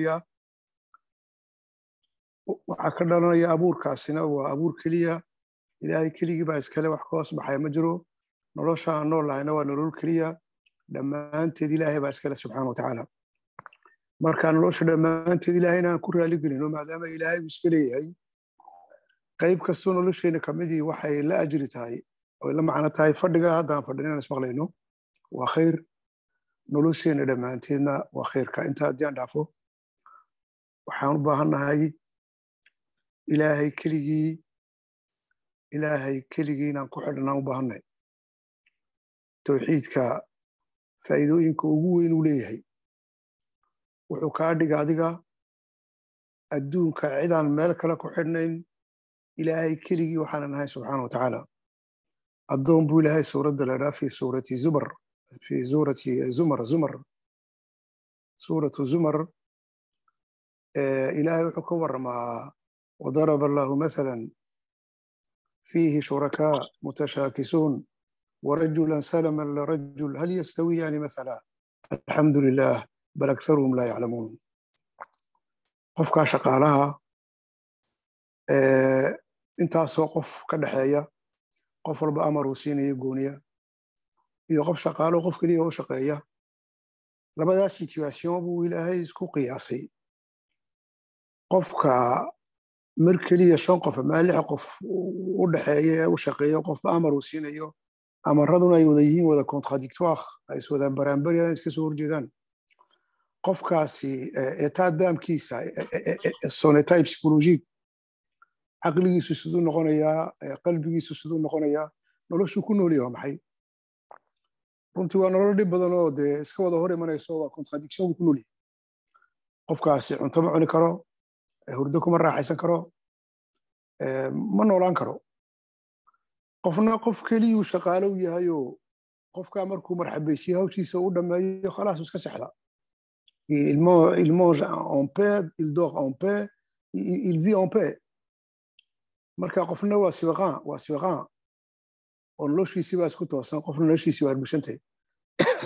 waxaa ka dhalanaya abuurkaasina waa abuur keliya ilaahay keligii baa iskale wax ka hoos ma jiro nolosha aan nool lahayna waa nolol keliya dhammaanteed ilaahay baa iskale subxaana watacaala markaa nolosha dhammaanteed ilaahayna aan ku raali gelino maadaama ilaahay uu iska leeyahay qayb kastoo nolosheenna kamidii ah waxay la ajri tahay oy la macno tahay fadhiga haddaan fadhin inaan ismaqlayno waa khayr nolosheenna dhammaanteedna waa khayrka intaa haddii aan dhaafo waxaan u baahannahay ilaahay keligii ilaahay keligii inaan ku xidhnaan u baahannahay towxiidka faa'iidooyinka ugu weyn uu leeyahay wuxuu kaa dhiga adiga adduunka cidaan meel kale ku xidhnayn ilaahay keligii waxaanan ahay subxaana wa tacaala addoon buu ilaahay suuradda la idhaa fi suurati zumar fi suurati zumar zumar suuratu zumar ilaahay wuxuu ka waramaa wadaraba allahu maala fiihi shurakaa mutashaakisuun warajulan salama lirajul hal yastawiyaani maala alxamdu lilah bal akharuhum laa yaclamuun qofkaa shaqaalaha intaasoo qof ka dhexeeya qof walba amaruu siinayo gooniya iyo qof shaqaalo qof keliya u shaqeeya labadaas situasion buu ilaahay isku qiyaasay qofka mar keliya shan qof ama lix qof u dhexeeya ee u shaqeeyo qofba amar uu siinayo amaraduna ay wada yihiin wada contradictoire ah, ay iswadaan baraanbaryaan iska soo horjeedaan qofkaasi eh, etaa eh, eh, sonetype psychologique caqligiisu siduu noqonayaa qalbigiisu siduu noqonayaa noloshuu ku nool yaho maxay runtii waa nolol dhib badan oo dee iska wada hor imanayso waa contradiction ku nool yahay qofkaasi cunto ma cuni karo hurdo kuma raaxaysan karo ma noolaan karo qofna qof keliyuu shaqaalow yahayoo qofkaa markuu marxabeysiyo hawshiisa u dhameeyo khalaas iska sexda il mange en paix il dort en paix marka qofna waa siwaqaan waa siwaqaan oo noloshiisii baa isku toosan qofna noloshiisii waa harbushantay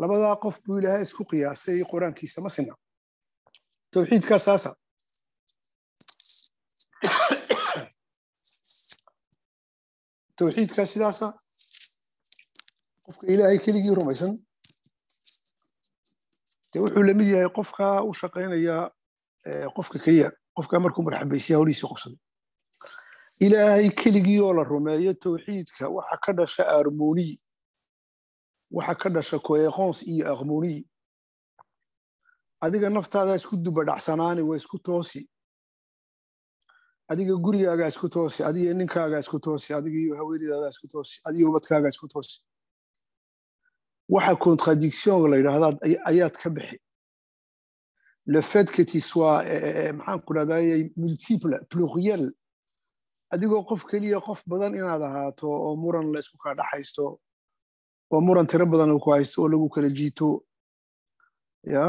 labadaa qof buu ilaahay isku qiyaasay qur-aankiisa ma sina towxiidkaa saasa towxiidkaa sidaasa qofka ilaahay keligii rumaysan dee wuxuu lamid yahay qofkaa u shaqaynayaa qofka keliya qofkaa markuu marxabaysiya hawlihiisii qobsaday ilaahay keligii oo la rumeeyo towxiidka waxa ka dhasha armoniy waxa ka dhasha koeqons iyo aqmoniy adiga naftaada isku dubadhacsanaani waa isku toosi adiga gurigaagaa isku toosi adiga ninkaagaa isku toosi adiga haweenidaadaa isku toosi adiga ubadkaagaa isku toosi waxa contradiction la yidhaahdaa ayaad ka bixi le fait que tu sois eh, eh, eh, maxaan ku dhahdaa multiple pluriel adigoo qof keliya qof badan inaad ahaato oo muran la isku kaa dhaxaysto oo muran tiro badan ku haysto oo lagu kala jiito ya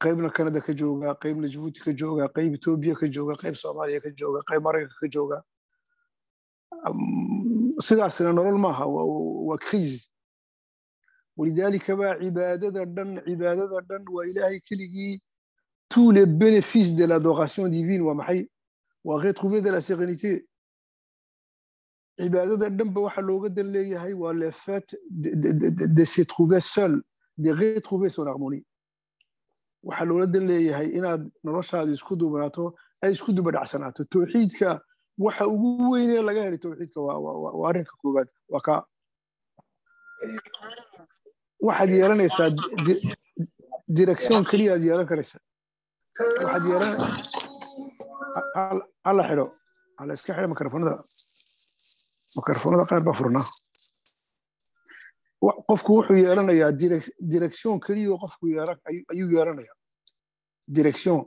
qaybna canada ka jooga qaybna jabuuti ka jooga qayb etoobiya ka jooga qayb soomaaliya ka jooga qayb maraykanka ka jooga sidaasina nolol maaha waa kriis walidaalika baa cibaadada dhan cibaadada dhan waa ilaahay keligii tous les bénéfices de l'adoration divine waa maxay waa retrouver de la sérénité cibaadada dhan waxa looga dan leeyahay waa le fait de se trouver seul de retrouver son harmonie waxaa loola dan leeyahay inaad noloshaada isku duubnaato ay isku duba dhacsanaato towxiidka waxa ugu weynee laga helay towxiidka waa arrinka koowaad waa kaa waxaad yeelanaysaa direction keliyaad yeelan karaysa waxaad yeelan alla xidho alla iska xidho mikrofonada mikrofonada qaar baa furnaa qofku wuxuu yeelanayaa direction keliya qofku ayuu yeelanaya direction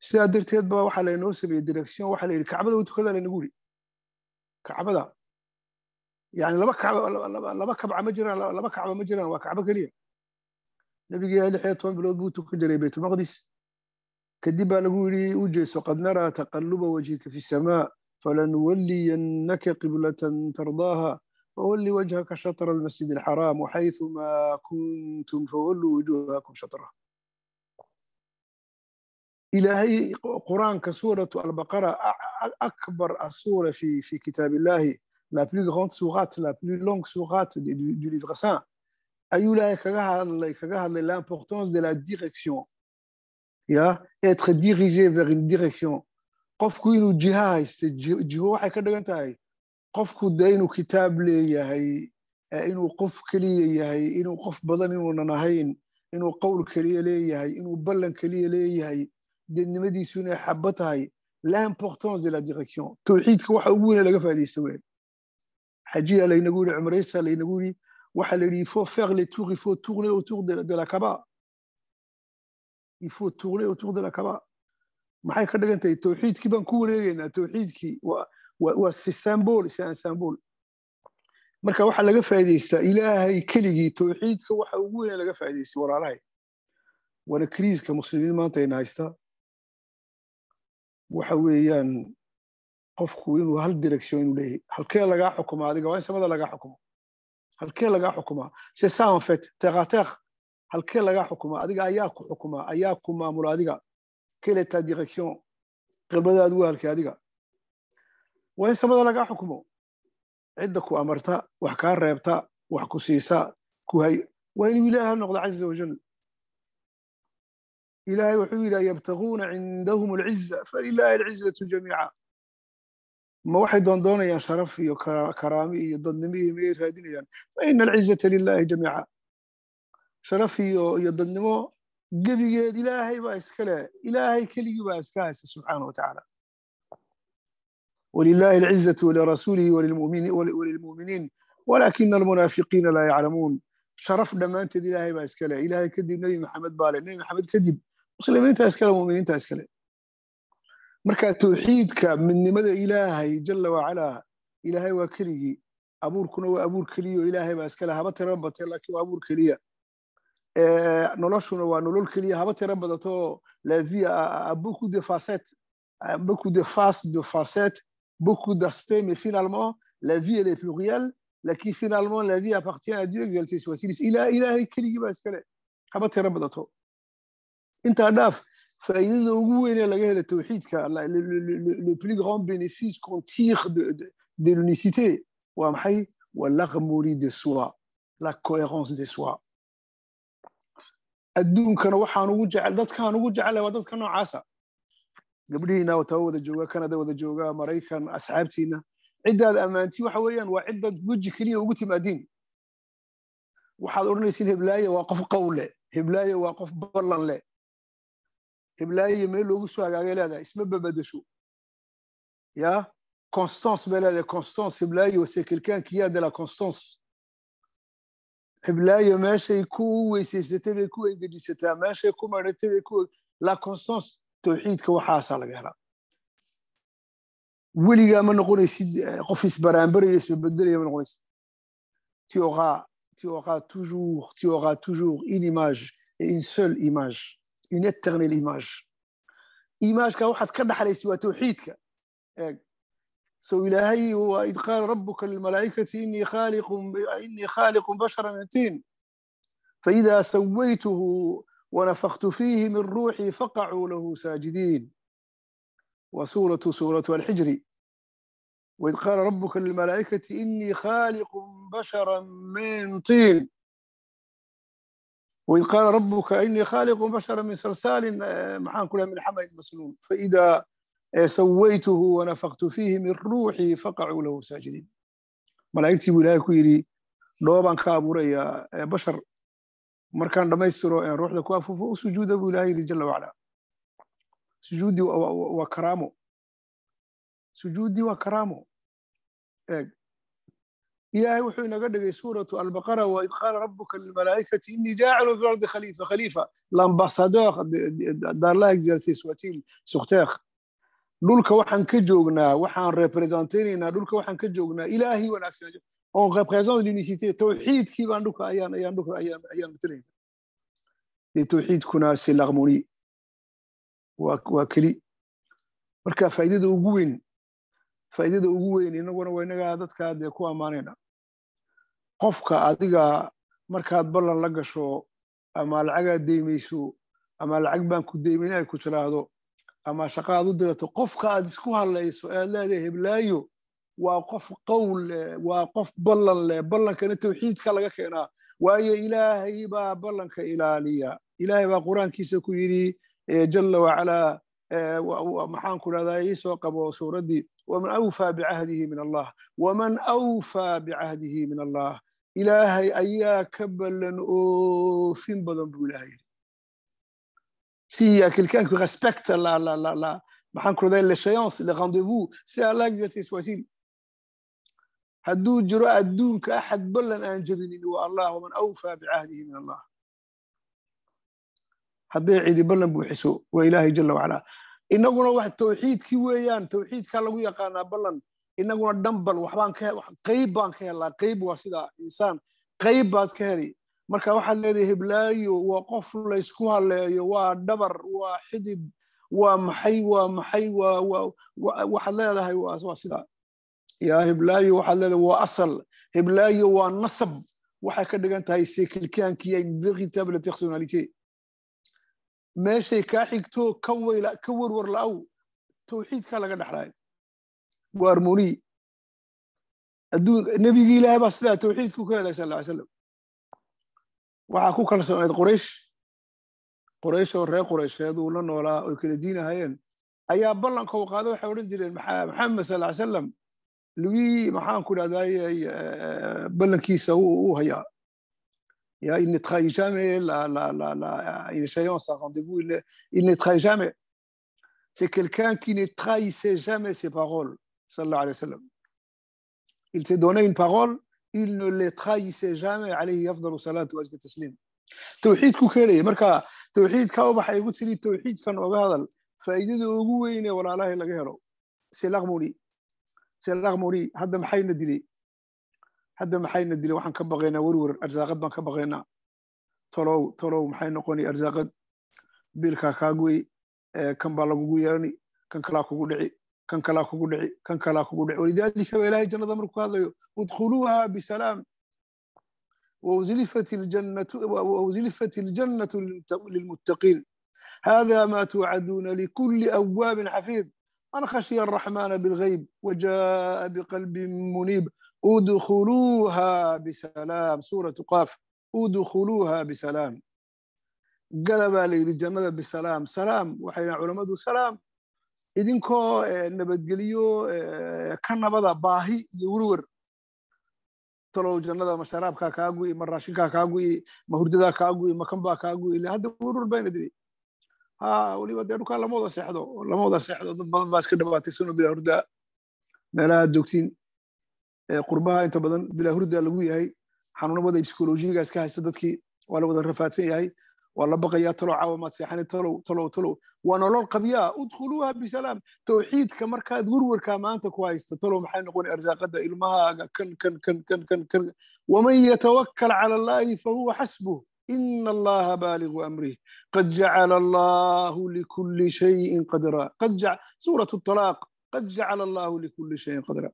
sidaa darteed ba waxaa laynoo sameeyey direction waxaa layidhi kacbada u laynagu yidhi kacbada yani laba kacbalaba kabca ma jiraan laba kacba ma jiraan waa kacbo keliya nabiga lix iyo toban bilood buu tukan jiray baytulmaqdis kadib baa lagu yidhi u qad naraa taqaluba wajhika fi samaa falanuwaliyannaka qiblatan tardaaha وولوا وجهك شطر المسجد الحرام وحيثما كنتم فولوا وجوهكم شطره إلهي قرآن سورة البقرة أكبر السورة في في كتاب الله la plus grande sourate, la plus longue sourate du, du livre saint. L'importance de la direction. Yeah? Être dirigé vers une direction. Qofku inuu jihaha hayste jiho waxay ka dhigan tahay qofku dee inuu kitaab leeyahay inuu qof keliya yahay inuu qof badan inuunan ahayn inuu qowl keliya leeyahay inuu ballan keliya leeyahay deednimadiisu inay xaba tahay l'importance de la direction tawxiidka waxa ugu weyne laga faa'idaysta weyn xajiya laynagu yidhi cumraysa laynagu yidhi waxa la yidhi il faut faire les tours il faut tourner de, la kaba il faut tourner autour de la kaba maxay ka dhigan tahay baan ku wareegaynaa tawxiidkii waa waa symbol symbol marka waxaa laga faa'iidaystaa ilaahay keligii tawxiidka waxa ugu weyn laga faa'iidaystay walaalahay wana kriiska muslimiin maanta ayna haystaa waxa weeyaan qofku inuu hal direction inuu leeyahay halkee lagaa xukumaa adiga waa in samada lagaa xukumo halkee lagaa xukumaa se ça en fait halkee lagaa xukumaa adiga ayaa ku xukumaa ayaa ku maamula adiga quelle ta direction qibadaadu waa halkee adiga waa in samada lagaa xukmo cidda ku amarta wax kaa reebta wax ku siisa ku hay waa inuu ilaaha noqda caza wajal ilaahay wuxuu yidhi yabtaguuna cindahum alciza falilaahi alcizatu jamiica ma waxay doondoonayaan sharaf iyo karaami iyo dadnimo iyo miyay raadinayaan faina alcizata lilaahi jamiica sharaf iyo iyo dadnimo gebigeed ilaahay baa iskale ilaahay keligii baa iska haysa subxaana wa tacaala ولله العزة ولرسوله وللمؤمنين ولكن المنافقين لا يعلمون شرف dhamaanteed ilaahay baa iskale ilaahay kadib nebi maxamed baa le nebi maxamed kadib muslimiinta iskale muminiinta iskale marka tawxiidka midnimada ilaahay jalla wacalaa ilaahay waa keligii abuurkuna waa abuur keliya oo ilaahay baa iskale haba tiro batee laakiin waa abuur keliya noloshuna waa nolol keliya haba tiro badato laviya abuku beaucoup d'aspects, mais finalement, la vie, elle est plurielle, la qui finalement, la vie appartient à Dieu, exalté soit-il. Il a, il a keligiiba iskale haba tiro badato intaa dhaaf faa'iidada ugu weyn ee laga helo tawxiidka le plus grand bénéfice qu'on tire de, de, de l'unicité waa l'harmonie de soi la cohérence de soi adduunkana waxaan ugu jecel dadkaan ugu jecel a dadka noocaasa gabdhihiina taa wada jooga canada wada jooga maraykan asxaabtiina ciddaad ammaanti waxa weeyaan waa ciddaad guji keliya ugu timaadiin waxaad odhanaysiin heblaaye waa qof qowle heblaaye waa qof ballan leh heblaaye meel loogu soo hagaagay leedahay isma babadasho ya constance bay leedahay constance heblaaye wasekilkaankiyaa dela constance heblaaye meeshay ku weysaysatay bay ku engejisataa meeshay ku maratay bay ku la constance tawxiidka waxaasaa laga helaa weligaa ma noqonaysid eh, qof isbaraambaraya isbabedelaya ma noqonaysid tu auras tu auras toujours une image et une seule image une éternelle image imaajka waxaad ka dhaxlaysid waa tawxiidka eeg so ilaahay id qaala rabuka lilmalaa'ikati inii khaaliqun bashara min tiin faida sawaytuhu ونفخت فيه من روحي فقعوا له ساجدين وسورة سورة الحجر وإذ قال ربك للملائكة إني خالق بشرا من طين وإذ قال ربك إني خالق بشرا من سلسال محان كلها من حمل مسنون فإذا سويته ونفخت فيه من روحي فقعوا له ساجدين ملائكتي بلاي كيري دوبان كابوريا بشر markaan dhammaystiro en ruuxda ku afufo u sujuuda buu ilahay yidhi jala wacala sujuudi waa karaamo sujuudi waa karaamo eeg ilahay wuxuu inaga dhigay suuratu albaqara waid qaala rabuka lilmalaa'ikati inii jaacilu fi lardi khalifa khalifa lambasadeur darlaha exercer swatil sukteer dhulka waxaan ka joognaa waxaan representaynaynaa dhulka waxaan ka joognaa ilaahi wanaagsan oon represent l'unicité tawxiidkiibaan dhulka ayaan ayaan dhulka ayaan ayaan matalayna de tawxiidkuna c'est l'harmonie waa waa keli marka faa'idada ugu weyn faa'idada ugu weyn inaguna waa inagaa dadkaa dee ku ammaanayna qofka adiga markaad ballan la gasho ama lacagaad deymayso ama lacag baan ku deymayn ay ku tiraahdo ama shaqaaad u dirato qofka aad isku hadlayso ead leedahay heblaayo waa qof qowl waa qof ballan leh ballankana tawxiidka laga keenaa waayo ilaahay baa ballanka ilaaliya ilaahay baa qur-aankiisa ku yidhi jala wacalaa maxaan ku dhahdaa iisoo qabo suuraddii waman awfaa bicahdihi min allah waman awfaa bicahdihi min allah ilaahay ayaa ka ballan oofin badan buu ilahay yidhi siya quelqu'un la la la la maxaan ku dhahdaa le séance le rendez-vous c'est Allah qui facile hadduu jiro adduunka axad ballan aan jebinin waa allah waman awfaa bicahdihi min allah hadday cidi ballan buuxiso waa ilaahay jala wacalaa inaguna wax tawxiidkii weeyaan tawxiidkaa lagu yaqaanaa ballan inaguna dhambal waxbaan qayb baan ka helnaa qayb waa sidaa insaan qayb baad ka heli marka waxaad leedahay heblaayo waa qof laysku haleeyo waa dhabar waa xidid waa maxay waa maxay waxaad leedahay waa sidaa yaa hiblaayo waxaad leedahay waa asal hiblaayo waa nasab waxay ka dhigan tahay c'est quelqu'un qui a meeshay kaa xigtoo ka weyla ka warwar la'aw tawxiidkaa laga dhexlaay waa armoniy adduunka nebigii ilaahay baa sidaa tawxiidku ka leedahay sal ly slam waxaa ku kalsooneed qoraysh qoraysh oo reer qoraysheed uu la noolaa oy kala diin ahaayeen ayaa ballankoo qaada waxay odhan jireen maxamed sal ly salam lui maxaan ku dhahday balankiisa uu hayaa il ne trahit jamais la, la, la, la, une échéance, un rendez-vous. Il, il ne trahit jamais. C'est quelqu'un qui ne trahissait jamais ses paroles. Sallallahu alayhi wa sallam. Il te donnait une parole, il ne les trahissait jamais. Alayhi afdalu salatu wa azbi taslim. توحيد كوكيلي مركا توحيد كاو بحي قلت لي توحيد كان وغادل فايدته اوغو وينه ولا الله لا غيره سي لغمولي selakmuri hadda maxayna dilay hadda maxayna dilay waxaan ka baqaynaa werwer arsaaqad baan ka baqaynaa tolow tolow maxay noqoni arsaaqad biilkaa kaagoy kan baa lagugu yeerani kan kalaa kugu dhici kan kalaa kugu dhici kan kalaa kugu dhici walidaalika ba ilaahay jannada markuu hadlayo udkhuluuha bisalaam وأزلفت الجنة للمتقين هذا ما توعدون لكل أواب حفيظ من خشي الرحمن بالغيب وجاء بقلب منيب ادخلوها بسلام سورة قاف ادخلوها بسلام galabaa la yidhi jannada bisalaam salaam waxay culammadu idinkoo nabadgelyo ka baahi iyo werwer talow jannada ma sharaabkaa kaa gu'i ma raashinkaa kaa gu'i ma hurdadaa kaa gu'i ma kanbaa kaa gu'i hadda werwer baa ha weliba dee dhulkaa lama wada seexdo lama wada seexdo dad badan baa iska dhawaatay sino bilaa meelaha joogtiin qurbaha inta badan bilaa lagu yahay xanuunamada psycholojiyaga iska haysta dadkii waa la wada rafaadsan yahay waa la baqayaa talow caawamaad seexana talow talow talow waa nolol qabyaa udkhuluuha bisalaam tawxiidka markaad werwerkaa maanta ku haysta talow maxay noqon arsaaqada ilmahaaga kan kan kan kan kan kan waman yatawakkal cala allaahi fahuwa xasbuh إن الله بالغ أمره قد جعل الله لكل شيء قدرا قد جعل سورة الطلاق قد جعل الله لكل شيء قدرا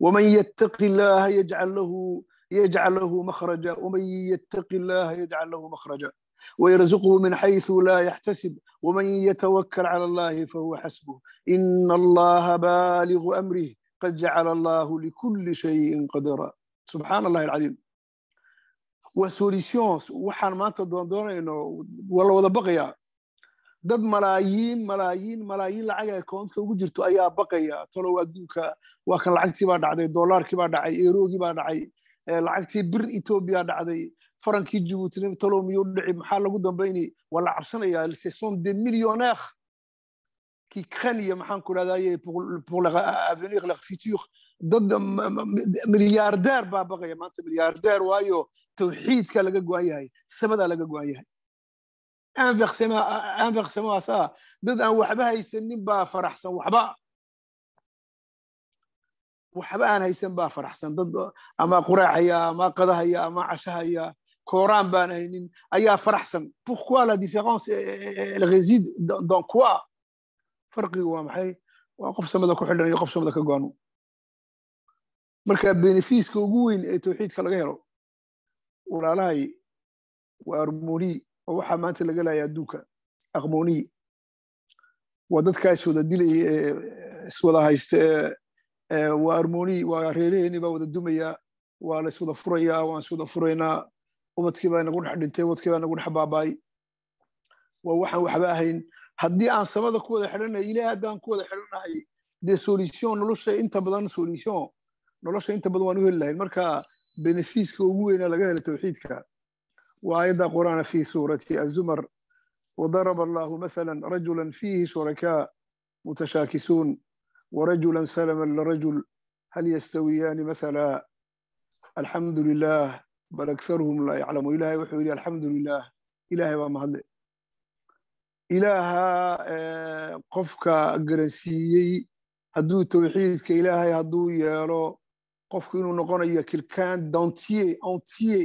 ومن يتق الله يجعل له يجعل له مخرجا ومن يتق الله يجعل له مخرجا ويرزقه من حيث لا يحتسب ومن يتوكل على الله فهو حسبه إن الله بالغ أمره قد جعل الله لكل شيء قدرا سبحان الله العظيم waa solutions waxaan maanta doondoonayno waa la wada baqayaa dad malaayiin malaayiin malaayiin lacaga akoontka ugu jirto ayaa baqaya talow adduunka waa kan lacagtii baa dhacday dollaarkii baa dhacay eeroogii baa dhacay eh, lacagtii bir etoobiya dhacday farankii jibuutina talow miyuu dhici maxaa lagu dambaynay waa la cabsanayaa se sont des millionnaires maxaan ku dhahdaye pour l'avenir dad milyaardeer baa baqaya maanta milyaardeer waayo tawxiidka laga go'an yahay sabadaa laga go'an yahay anfiqsamaasaa dad aan waxba haysanin baa faraxsan waxba waxba aan haysan baa faraxsan dad ama quraaxaya ama qadahaya ama cashahaya kooraan baan haynin ayaa faraxsan pourquoi la différence réside dans quoi farqigu waa maxay waa qof samada ku xidhan iyo qof samada ka go'an marka benefiiska ugu weyn ee tawxiidka laga helo walaalahay waa armoniy oo waxaa maanta laga laaya adduunka aqmoniy waa dadkaa iswada dilaya ee iswada haysta waa armoniy waa reeraheeni baa wada dumaya waa la iswada furayaa waan iswada furaynaa ubadkii baa nagu dhex dhintay ubadkii baa nagu dhex baabaay waa waxaan waxba ahayn haddii aan samada ku wada xidhanay ilaah haddaan ku wada xidhanahay dee solution nolosha inta badan solution nolosha inta badan waan u heli lahayn marka benefiiska ugu weynaa laga hela tawxiidka waa ayadda qur'aana fi suurati azumar وضرب الله مثلا رجلا فيه شركاء متشاكسون ورجلا سلما لرجل هل يستويان مثلا الحمد لله بل أكثرهم لا يعلم إلهي وحو إلي الحمد لله إلهي بما هذا إله قفك قرنسيي هدو توحيدك إلهي هدو يالو qofku inuu noqonayo quelqu'un d'entier entier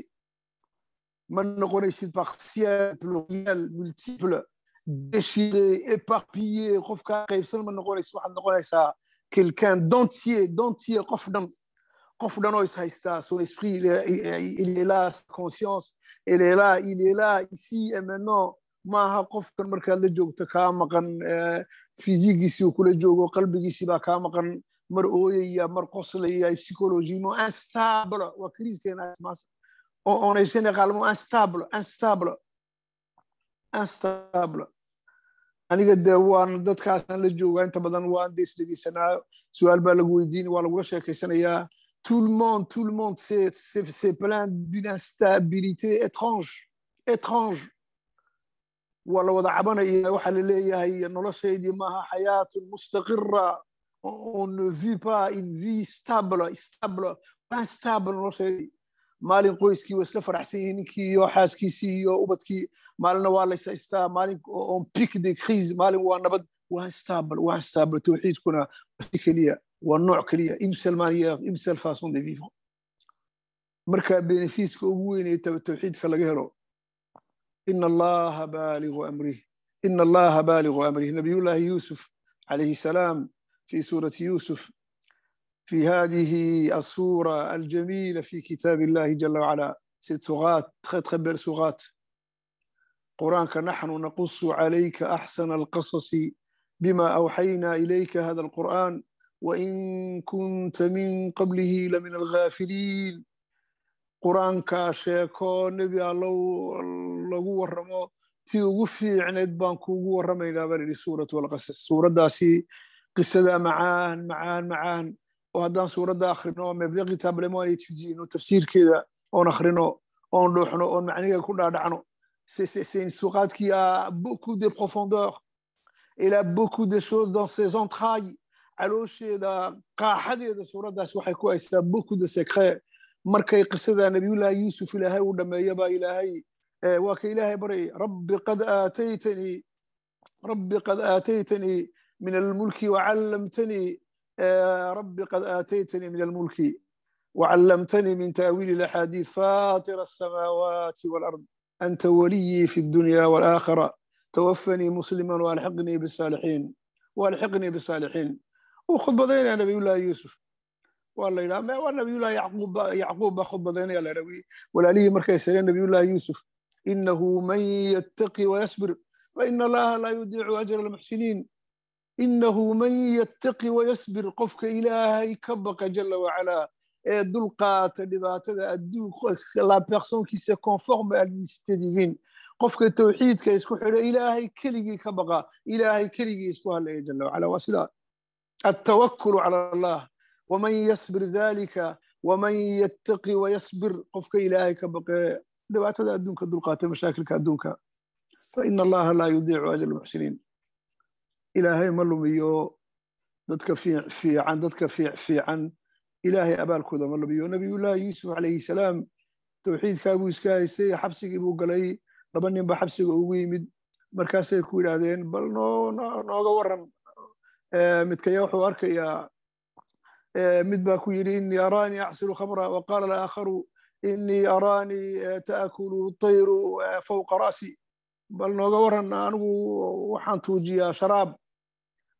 ma noqonaysid partiel pluriel multiple déchiré éparpillé qofkaa qaybsan ma noqonaysid waxaad noqonaysaa quelqu'un d'entier d'entier qof dhan qof dhan oo is son esprit il est là sa conscience il est là il est là ici et maintenant maaha qofkan markaad la joogto kaa maqan physigiisii kula joogo qalbigiisii baa kaa maqan mar ooyaya mar qoslaya psychologie mo instable waa kriiskeena oo onaysana qaalmo instable instable instable aniga de waan dadkaasaan la joogaa inta badan waan de isdhegeysanaayo su'aal baa lagu weydiinaya waa lagula sheekaysanayaa tout le monde tout le monde c'est plein d'une instabilité étrange étrange waa la wada cabanaya waxaa la leeyahay noloshaydi maaha xayaatun mustaqira on ne vit pas une vie stable, stable, instable nolosheedii maalin qoyskii waa isla faraxsan ninkii iyo xaaskiisii iyo ubadkii maalinna waa lays haystaa maalin on pic de crise maalin waa nabad waa instable waa instable tawxiidkuna keliya waa nooc keliya une de vivre marka benefiiska ugu weyn ee tawxiidka laga helo in allaha baaligu amrih in allaha baaligu amrih nabiyullahi yusuf calayhi salaam في سورة يوسف في هذه الصورة الجميلة في كتاب الله جل وعلا سيد سغات très très قرآن سغات نحن نقص عليك أحسن القصص بما أوحينا إليك هذا القرآن وإن كنت من قبله لمن الغافلين قرآن كاشيكو نبي الله الله ورمو تي ugu fiicneed baan kuugu warramaynaa baa idhi suuratu alqasas qisadaa macaan macaan macaan oo haddaan suuradda akhrino mebdaqi tablemo aan etfijiino tafsiirkeeda oon akhrino oon dhuuxno oon macniga ku dhaadhacno suqaad qui a beaucoup de profondeur il a beaucoup de choses dans ses entrailles caloosheeda qaaxadeeda suuraddaas waxay ku haysaa beaucoup de secret markay qisada nabiyullaahi yuusuf ilaahay uu dhameeyo eh, baa ilaahay waa ka ilaahay baryay rabbi qad aataytanii rabbi qad aataytanii من الملك وعلمتني آه، ربي قد آتيتني من الملك وعلمتني من تأويل الأحاديث فاطر السماوات والأرض أنت ولي في الدنيا والآخرة توفني مسلما وألحقني بالصالحين وألحقني بالصالحين وخذ يا نبي الله يوسف والله لا ما والنبي الله يعقوب يعقوب خطبتين يا لروي ولا لي مركز نبي الله يوسف إنه من يتقي ويصبر فإن الله لا يضيع أجر المحسنين innahu man yattaqi wayasbir qofka ilaahay ka baqa jala wacalaa ee dulqaata dhibaatada adduun la personne qui se conforme à qofka tawxiidka isku xidho ilaahay keligii ka baqa ilaahay keligii isku hadlaya jala wacalaa waa sidaa attawakulu cala allah waman yasbir dalika waman yattaqi wayasbir qofka ilaahay ka baqee dhibaatada adduunka dulqaata mashaakilka adduunka fa ina allaha laa yudiicu ajra almuxsiniin ilaahay ma lumiyo dadka fiican dadka fiican ilaahay abaalkooda ma lumiyo nabiyullaahi yuusuf calayhi salaam tawxiidkaabuu iska haystay xabsigii buu galay laba ninba xabsiga ugu yimid markaasay ku yidhaahdeen bal nooga waran midkaya wuxuu arkayaa mid baa ku yidhi inii araanii acsilu khamra wa alaakharu inii araanii taakulu tayru fawqa ra'si bal nooga waran anigu waxaan tuujiyaa sharaab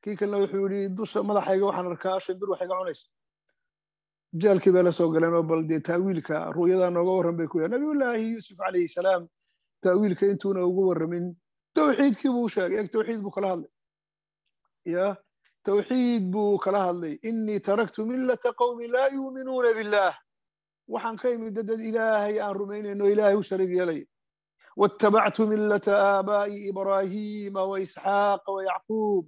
kii kalena wuxuu yidhi dusha madaxayga waxaan arkaa shimbir waxayga cunaysa jaalkii baa la soo galeenoo bal dee taawiilka ru'yadaa nooga warran bay ku yahay nabiyullaahi yuusuf calayhi salaam taawiilka intuuna ugu warramin tawxiidkii buu sheegay eeg tawxiid buu kala hadlay ya tawxiid buu kala hadlay innii taraktu millata qawmin laa yuuminuuna billaah waxaan ka imid dadad ilaahay aan rumaynayno ilaahay u shariig yeelaya watabactu millata aabaa'i ibraahiima waisxaaqa wayacquub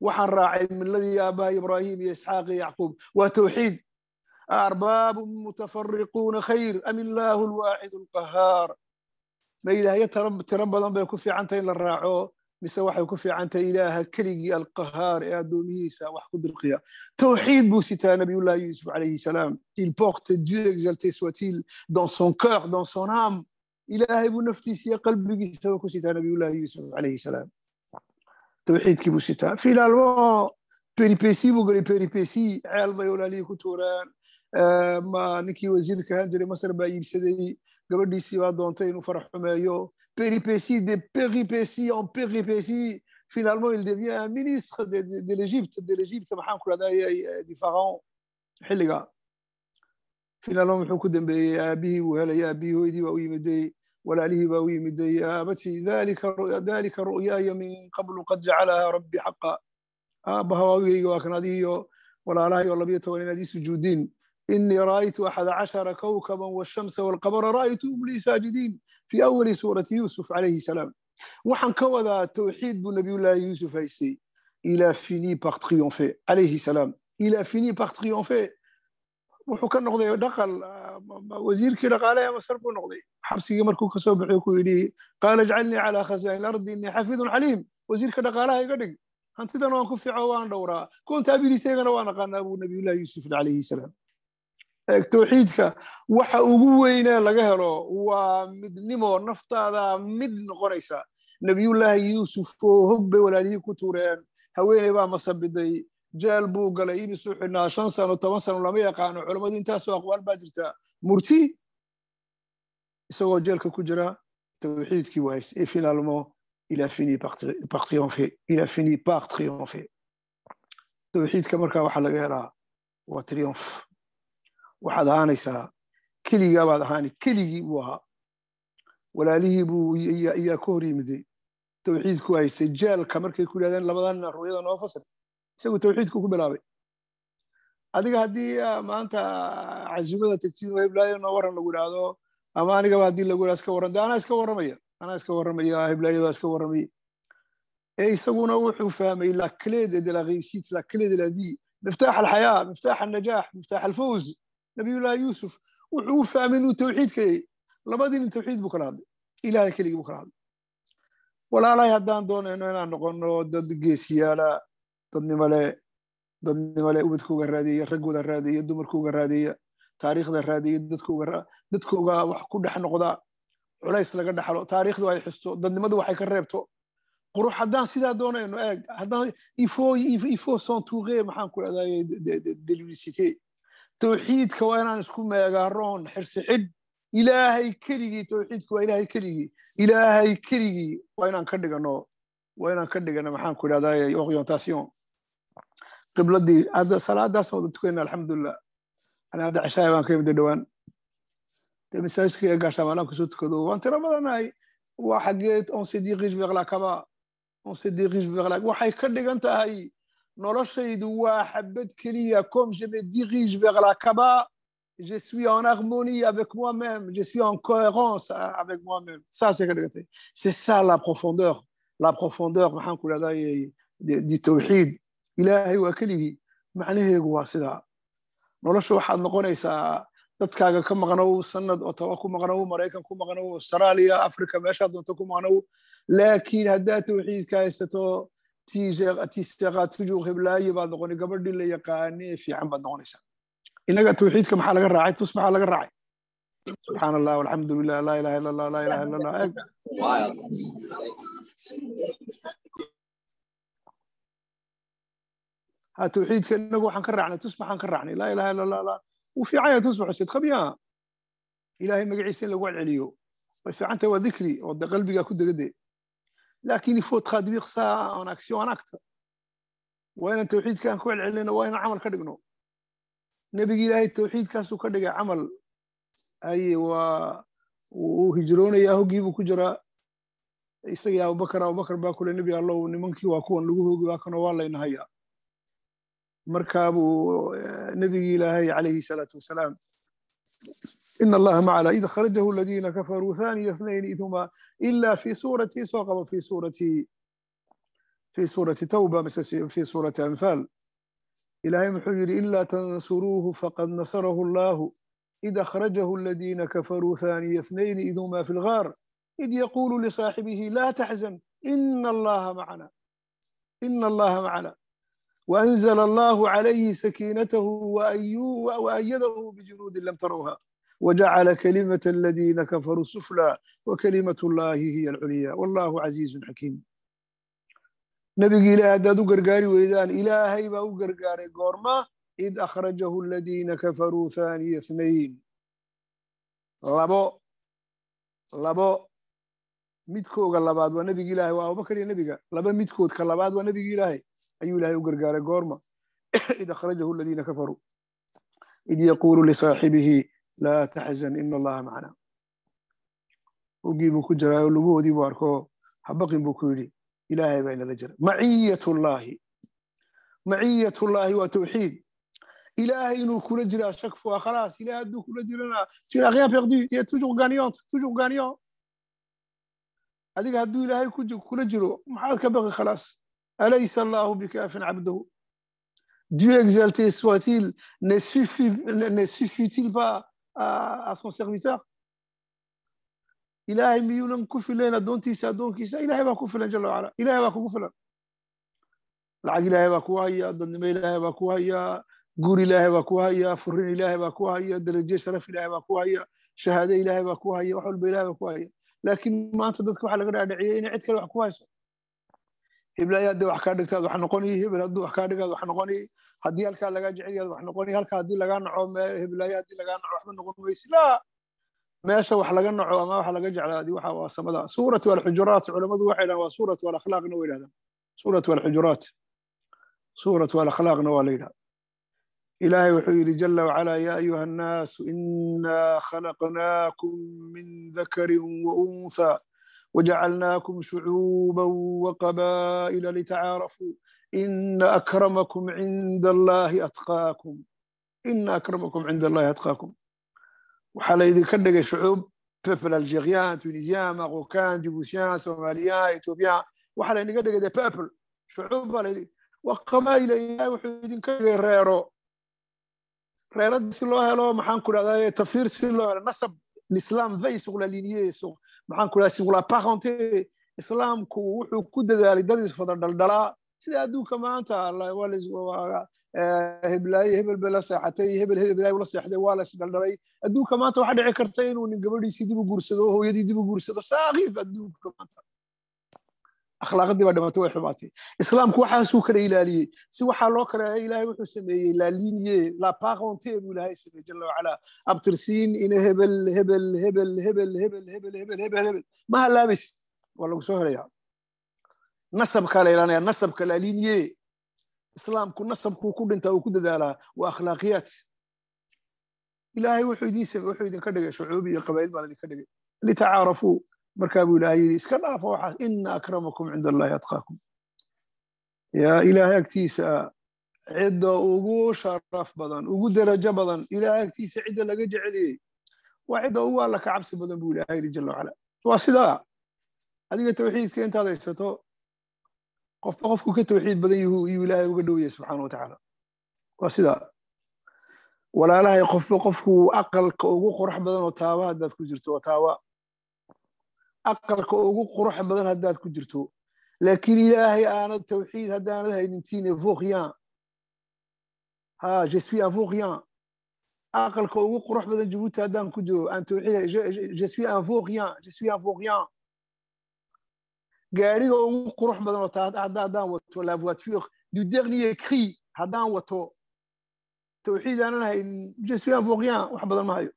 وحن راعي من الذي أبا إبراهيم إسحاق يعقوب وتوحيد أرباب متفرقون خير أم الله الواحد القهار ما إله يترب ترب ضم بيكفي عن تين الراعو مسواح يكفي عن إله كلي القهار يا دوميسا وحقد القيا توحيد بوسيتا نبي الله يوسف عليه السلام il porte Dieu exalté soit-il dans son cœur dans son âme إلهي بنفتي سيا قلبي سوى كسيتا نبي الله يوسف عليه السلام towxiidkii buu sitaa finaalmo beripesi buu galay beripesi ceel bay walaalihii ku tuureen ninkii wasiirka ahaan jiray masar baa iibsaday gabadhiisii baa doontay inuu farax xumeeyo de beripesi en beripesi finalement il devient ministre de, l'Égypte de l'Égypte maxaan ku dhahday du pharaon xilliga finalement muxuu ku dambeeyey aabihii buu helay aabihii hooydii baa u yimiday walaalihii baa u yimid aabati dalika ru'yaaya min qablu qad jacalahaa rabbi xaqa aabbaha aabigayga waa kan adihiyo walaalahay oo labiyo toban inaad ii sujuudiin inii ra'aytu axada cashara kawkaban washamsa walqamara ra'aytuhum lii saajidiin fii awali suurati yuusuf calayhi salaam waxaan ka wadaa tawxiid buu nabiyullaahi yuusuf haystay ila fini par triomphe calayhi salaam ila fini par triomphe wuxuu ka noqday dhaqal wasiirkii dhaqaalaha ee masar buu noqday xabsigii markuu kasoo baxay ku yidhi qaala ijcalnii calaa khasaain ardi innii xafidun caliim wasiirka dhaqaalaha iga dhig hantidan waan ku fiico waan dhowraa goonta waan aqaanaa buu nabiyullahi yuusuf calayhi salaam towxiidka waxa ugu weynee laga helo waa midnimo naftaada mid noqonaysa nabiyullaahi yuusuf oo hogbe walaalihii ku tuureen haweeney baa masabiday jeel buu galay imisuu xidhnaa shan sano toban sano lama yaqaano culammadu intaasoo aqwaal baa jirta murti isagoo jeelka ku jira tawxiidkii ways et finalement il a fini par triompher il a fini par triompher tawxiidka markaa waxaa laga helaa waa triomphe waxaad ahaanaysaa keligaa baad ahaani keligii buu ahaa walaalihii buu ayaa ka hor yimiday tawxiidku haystay jeelka markay ku yidhahdeen labadan ruuyada noo fasir isagu tawxiidku ku bilaabay adiga haddii ah, maanta cazumada tegtiin heblaayo noo waran lagu idhaahdo ama anigaba haddii lagu idhaa iska warran de anaa iska warramaya anaa iska warramaya ah, heblaayada iska warramaya ee isaguna wuxuu fahmay la clé de la réussite la clé de la vie مفتاح الحياة مفتاح النجاح مفتاح الفوز نبي الله يوسف وحو فهم انه التوحيد كي لبدين التوحيد بكره هذا الهي كلي بكره هذا ولا لا هدان دون انه انا نقول دد جيسيالا دد نمله dadnimale ubadka uga raadiya raguda raadiya dumarka uga taariikhda raadiya dadka wax ku dhex noqdaa culays laga dhaxlo taariikhdu ay xusto dadnimadu waxay ka reebto qurux haddaan sidaa doonayno eeg haddaan ifo santuure maxaan ku dhahdaa delicité tawxiidka waa inaan isku meegaaroon xirsixidh ilaahay keligii tawxiidka waa ilaahay keligii ilaahay keligii waa inaan ka dhigano waa inaan ka dhigano maxaan ku dhahdaa orientation qibladii hadda salaadaas wada tukayna alxamdulilah ana hadda ceshaaya baan ka yimid dhowaan de masaajidka gaashaamaanaan kusoo tukado waan tira badanahay waa xageed on sidiqish beqla kaba on sidiqish beqla waxay ka dhigan tahay noloshaydu waa xabad keliya comme je me dirige kaba je suis en harmonie avec moi-même je suis en cohérence avec moi-même saasay ka dhigan c'est ça la profondeur la profondeur maxaan ku rahdaa du tawxiid ilaahay waa keligii macnaheegu waa sidaa nolosha waxaad noqonaysaa dadkaaga ka maqnow sanad otawa ku maqnow maraykan ku maqnow austraaliya africa meeshaa doonta ku maqnow laakiin haddaad tawxiidka haysato tiseekaad fujuuq heblaaye baad noqoni gabadhii la yaqaanee fiican baad noqonaysaa inaga tawxiidka maxaa laga raacay tus maxaa laga raacay subxaan allah walxamdu lilah laa ilaha illa allah laa ilaha illa allah Ah, tawxiidka inagu waxaan ka raacnay tusbax aan ka raacnay laa ilaha illa allah wuu fiican yahay tusbaxu sayd khabiyaa ilaahay magaciisa in lagu celceliyo way fiicanta waa dikri oo de qalbigaa ku degade laakin ifaut khadbiq saa on action acta waa inaan tawxiidkaan ku celcelinayno waa inaan camal ka dhigno nebigi ilaahay tawxiidkaasuu ka dhigay camal aye waa wuu hijroonayaa hoggiibuu ku jiraa isagii abubakar abubakar baa kule nebi allow nimankii waa kuwan مركب نبي nabigii عليه الصلاة والسلام إن الله معنا إذا خرجه الذين كفروا ثاني اثنين ثم إلا في سورة سوق وفي سورة في سورة توبة في سورة أنفال إلهي محجر إلا تنصروه فقد نصره الله إذا خرجه الذين كفروا ثاني اثنين إذما في الغار إذ يقول لصاحبه لا تحزن إن الله معنا إن الله معنا وأنزل الله عليه سكينته وأيده بجنود لم تروها وجعل كلمة الذين كفروا السفلى وكلمة الله هي العليا والله عزيز حكيم نبي إلهي هداد قرقاري ويدان إلهي باو قرقاري قورما إذ أخرجه الذين كفروا ثاني اثنين لبو لبو midkooga labaad waa nebiga ilaahay waa abubakar iyo nebiga laba midkood ka labaad waa nebiga ilaahay ayuu ilaahay u gargaaray goorma id akhrajahu aladiina kafaruu id yaquulu lisaaxibihi laa taxzan ina allaha macnaa ogii buu ku jiraayo luguhoodii buu arkoo habaqin buu ku yidhi ilaahay baa inala jira maciyat llaahi maciyat llaahi waa tawxiid ilaahay inuu kula jiraa shak fua khalaas ilahay hadduu kula jirana tu adiga hadduu ilaahay kula jiro maxaad ka baqi khalaas Alayhi sallahu bikafin abdahu. Dieu exalté soit-il, ne suffit-il pas à, à, son serviteur إلهي ميولا كفلين دونتي سادون كيسا إلهي باكو فلان جل وعلا إلهي باكو فلان lacag ilaahay baa ku haya dadnimo ilaahay baa ku haya guur ilaahay baa ku haya furin ilaahay baa ku haya darajo sharaf ilaahay baa ku haya shahaado ilaahay baa ku haya wax walba ilahay baa ku haya laakiin maanta dadka waxaa laga dhaadhiciyay inay cid kale wax ku hayso hiblay wax kaa dhigtaad wax noqonii hebel haddii wax kaa dhigaad wax noqonii haddii halkaa lagaa jeceliyaad wax noqonii halkaa haddii lagaa naco heblaayo haddii lagaa naco waxba noqon weysi laa meesha wax laga naco ama wax laga jeclaadi waxa waa samada suuratu alxujuraat culammadu waxay dhahan waa suuratu alakhlaaqna way dhahdaan suuratu alxujuraat suuratu alakhlaaqna waa la yidhaha ilaahay wuxuu yidhi jala wacalaa yaa ayuha annaasu innaa khalaqnaakum min dakarin wa unthaa وجعلناكم شعوبا وقبائل لتعارفوا إن أكرمكم عند الله أتقاكم إن أكرمكم عند الله أتقاكم وحال إذا كان شعوب بيبل الجغيان تونيزيا مغوكان جيبوتيان سوماليا إتوبيا وحال إذا كان بيبل شعوب وقبائل إلهي وحيد كان ريرو ريرو si loo helo maxaan ku dhahdaa tafiir si loo helo nasab lislaam vay suqla maxaan ku raa wala pakhante islaamku wuxuu ku dadaalay dad iswada dhaldhalaa sida adduunka maanta eh, heblaaye hebel bay la seexatay hebel hebel la seexday waa la isdhaldhalay adduunka maanta waxaa dhici karta inuu nin gabadhiisii dib u guursado hooyadii dib u guursado saakiif adduunka maanta akhlaaqadii baa dhimatay way xumaatay islaamku waxaasuu kala ilaaliyey si waxaa loo kala ilahay wuxuu sameeyey la linie buu ilahay sameeyey jalla wacala abtirsiin ina hebel hebel hebel hebel hebel hebel hebel hebel hebel ma halaabays waa lagu soo helayaa nasabkaa la ilaanaya nasabka la islaamku nasabkuu ku dhintaa uu ku dadaalaa waa akhlaaqiyaat ilaahay wuxuu idinka dhigay shucuubi iyo qabaa'il baa idinka dhigay litacaarafuu markaa buu ilaahay yidhi iska dhaafo waxaas ina akramakum cinda allahi atqaakum yaa ilaahay agtiisa cidda ugu sharaf badan ugu derajo badan ilaahay agtiisa cidda laga jeceliyey waa cidda ugu alla ka cabsi badan buu ilaahay yidhi jala wacala waa sidaa adiga tawxiidka intaad haysato qofba qofku ka tawxiid badan yahu iyuu ilaahay uga dhowaya subxaana watacaala waa sidaa walaalahay qofba qofku aqalka ugu qurux badan oo taabaha haddaad ku jirto oo taaba aqalka ugu quruxa badan haddaad ku jirto laakiin ilaahay aanad tawxiid haddaanad haynintiin fuukyan ha jesui an fuukyan aqalka ugu qurux badan jabuuti haddaan ku jiro aan tawxiid jesui an fuukyan jesui an fuukyan gaariga ugu qurux badan oo haddaan wato la voiture du dernier cri haddaan wato tawxiid aanan haynin jesui an fuukyan wax badan ma hayo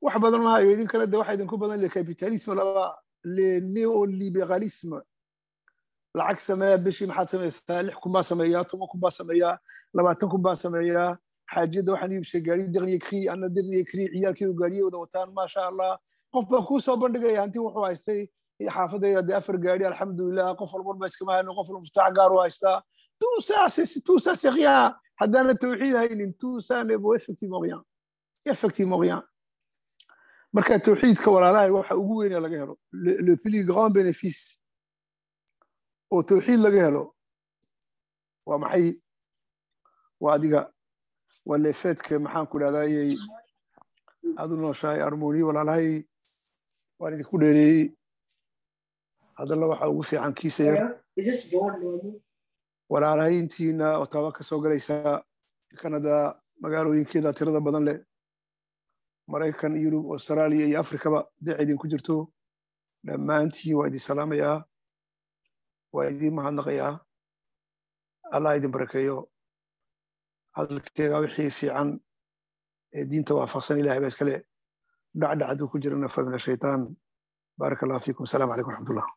wax badan lahayo idinkana de waxa idinku badan le capitalism laba le neoliberalism lacag sameeya bishii maxaad samaysaa lix kun baa sameeyaa toban kun baa sameeyaa labaatan kun baa sameeyaa xaajiyadda waxaan iibsay gaari dernier cri ana dernier cri ciyaalkii u gaariye wada wataan maasha allah qof baa kuu soo bandhigaya hanti wuxuu haystay xaafadayda dee afar gaari alxamdulilah qof walban iskama hayno qof muftaax gaar haystaa tout ça haddaana tawxiid haynin tout ça ne vaut marka tawxiidka walaalahay waxa ugu weyna laga helo le plus grand bénéfice oo tawxiid laga helo waa maxay waa adiga waa leefeedka maxaan ku dhahdaayey aada nooshahay armoni walaalahay waan idinku dheereeyey haddana waxa ugu fiican kiisa yar walaalahay intiina otaaba ka soo galaysaa kanada magaalooyinkeeda tirada badan leh maraykan yurub austraaliya iyo afrikaba dee ku jirto dhammaantiin waa idin salaamayaa waa idin mahadnaqayaa allah idin barakeeyo hadalkeega wixii fiican ee diinta waafaqsan ilahay baa iskale dhacdhac hadduu ku jirana famin ashaytaan baaraka allah fiikum asalamu calaykum raxmatullah